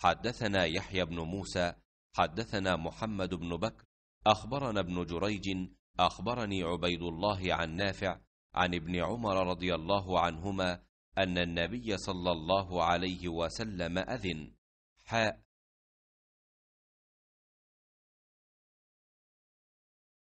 حدثنا يحيى بن موسى حدثنا محمد بن بكر اخبرنا ابن جريج اخبرني عبيد الله عن نافع عن ابن عمر رضي الله عنهما ان النبي صلى الله عليه وسلم اذن حاء